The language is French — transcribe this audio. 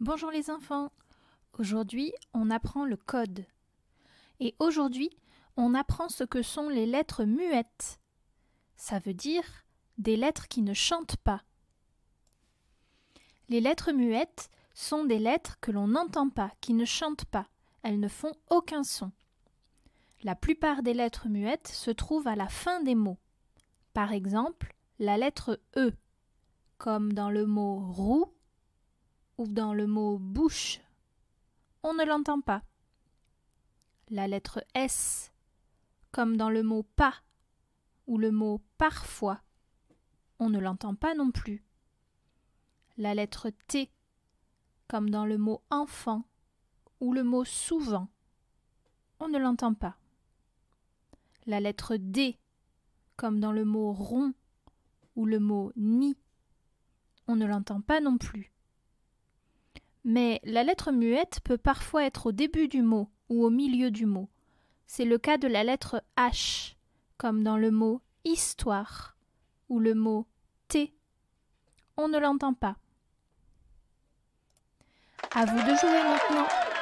Bonjour les enfants. Aujourd'hui, on apprend le code. Et aujourd'hui, on apprend ce que sont les lettres muettes. Ça veut dire des lettres qui ne chantent pas. Les lettres muettes sont des lettres que l'on n'entend pas, qui ne chantent pas. Elles ne font aucun son. La plupart des lettres muettes se trouvent à la fin des mots. Par exemple, la lettre E, comme dans le mot roux ou dans le mot bouche, on ne l'entend pas. La lettre S, comme dans le mot pas ou le mot parfois, on ne l'entend pas non plus. La lettre T, comme dans le mot enfant ou le mot souvent, on ne l'entend pas. La lettre D, comme dans le mot rond ou le mot ni, on ne l'entend pas non plus. Mais la lettre muette peut parfois être au début du mot ou au milieu du mot. C'est le cas de la lettre H, comme dans le mot histoire ou le mot T. On ne l'entend pas. À vous de jouer maintenant.